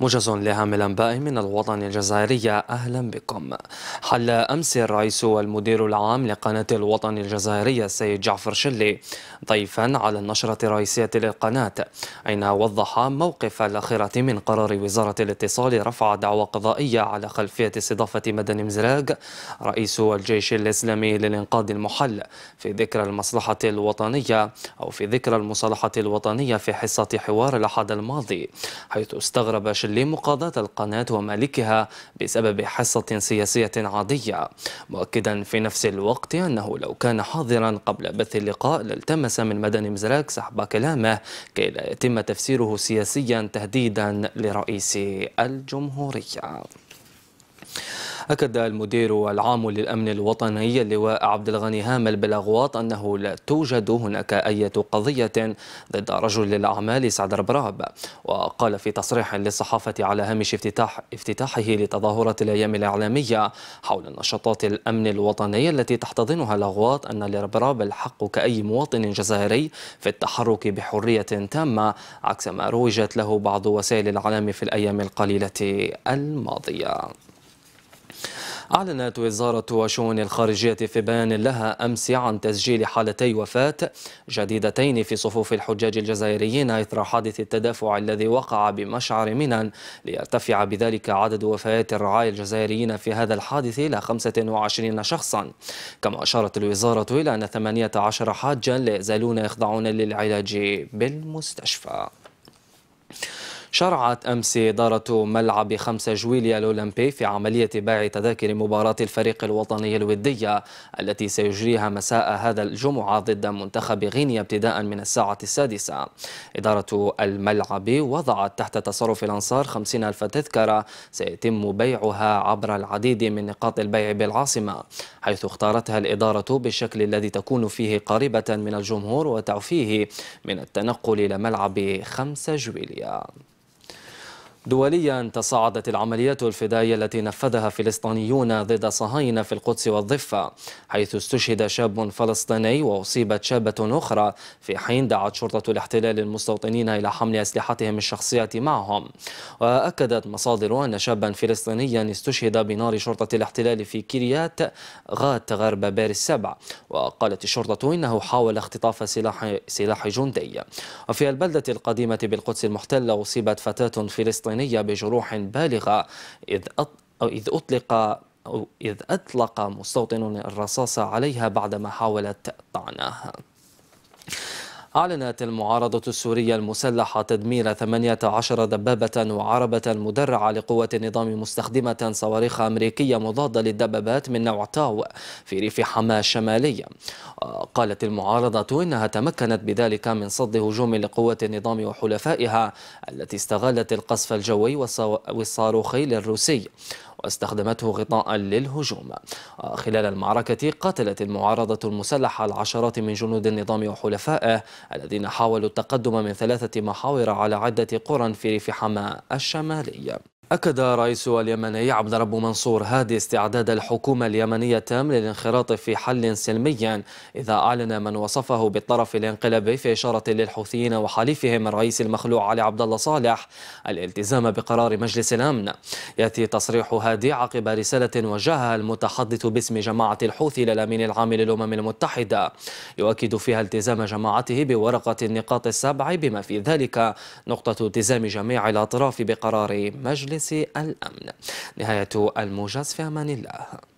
موجز لها من الانباء من الوطن الجزائرية أهلا بكم حل أمس الرئيس والمدير العام لقناة الوطن الجزائرية السيد جعفر شلي ضيفا على النشرة الرئيسية للقناة أين وضح موقف الأخيرة من قرار وزارة الاتصال رفع دعوى قضائية على خلفية استضافة مدني مزراج رئيس الجيش الإسلامي للإنقاذ المحل في ذكرى المصلحة الوطنية أو في ذكرى المصالحة الوطنية في حصة حوار الأحد الماضي حيث استغرب شلي لمقاضاة القناة ومالكها بسبب حصة سياسية عادية مؤكدا في نفس الوقت أنه لو كان حاضرا قبل بث اللقاء لالتمس من مدني مزراك سحب كلامه كي لا يتم تفسيره سياسيا تهديدا لرئيس الجمهورية أكد المدير العام للأمن الوطني اللواء عبد الغني هامل بلغواط أنه لا توجد هناك أي قضية ضد رجل الأعمال سعد ربراب وقال في تصريح للصحافة على هامش افتتاح افتتاحه لتظاهرة الأيام الإعلامية حول نشاطات الأمن الوطني التي تحتضنها لغوات أن لربراب الحق كأي مواطن جزائري في التحرك بحرية تامة عكس ما روجت له بعض وسائل الإعلام في الأيام القليلة الماضية أعلنت وزارة شؤون الخارجية في بيان لها أمس عن تسجيل حالتي وفاة جديدتين في صفوف الحجاج الجزائريين إثر حادث التدافع الذي وقع بمشعر منى ليرتفع بذلك عدد وفيات الرعايا الجزائريين في هذا الحادث إلى 25 شخصا كما أشارت الوزارة إلى أن 18 حاجا لا يزالون يخضعون للعلاج بالمستشفى. شرعت أمس إدارة ملعب 5 جويليا الأولمبي في عملية بيع تذاكر مباراة الفريق الوطني الودية التي سيجريها مساء هذا الجمعة ضد منتخب غينيا ابتداء من الساعة السادسة إدارة الملعب وضعت تحت تصرف الأنصار 50 ألف تذكرة سيتم بيعها عبر العديد من نقاط البيع بالعاصمة حيث اختارتها الإدارة بالشكل الذي تكون فيه قريبة من الجمهور وتعفيه من التنقل إلى ملعب 5 جويليا دوليا تصاعدت العمليات الفدائية التي نفذها فلسطينيون ضد صهاينة في القدس والضفة حيث استشهد شاب فلسطيني وأصيبت شابة أخرى في حين دعت شرطة الاحتلال المستوطنين إلى حمل أسلحتهم الشخصية معهم وأكدت مصادر أن شابا فلسطينيا استشهد بنار شرطة الاحتلال في كريات غات غرب بير السبع وقالت الشرطة إنه حاول اختطاف سلاح, سلاح جندي وفي البلدة القديمة بالقدس المحتلة أصيبت فتاة فلسطينية الفلسطينية بجروح بالغة إذ إذ أطلق إذ أطلق مستوطن الرصاص عليها بعدما حاولت طعنه أعلنت المعارضة السورية المسلحة تدمير 18 دبابة وعربة مدرعة لقوة النظام مستخدمة صواريخ أمريكية مضادة للدبابات من نوع تاو في ريف حماة الشمالي وقالت المعارضة إنها تمكنت بذلك من صد هجوم لقوات النظام وحلفائها التي استغلت القصف الجوي والصاروخي الروسي واستخدمته غطاء للهجوم خلال المعركة قاتلت المعارضة المسلحة العشرات من جنود النظام وحلفائه الذين حاولوا التقدم من ثلاثة محاور على عدة قرى في ريف حما الشمالي أكد رئيس اليمني عبد رب منصور هادي استعداد الحكومة اليمنية التام للانخراط في حل سلمي إذا أعلن من وصفه بالطرف الانقلابي في إشارة للحوثيين وحليفهم الرئيس المخلوع علي عبد الله صالح الالتزام بقرار مجلس الأمن يأتي تصريح هادي عقب رسالة وجهها المتحدث باسم جماعة الحوثي للأمين العام للأمم المتحدة يؤكد فيها التزام جماعته بورقة النقاط السبع بما في ذلك نقطة التزام جميع الأطراف بقرار مجلس مجلس الأمن نهاية الموجز في أمان الله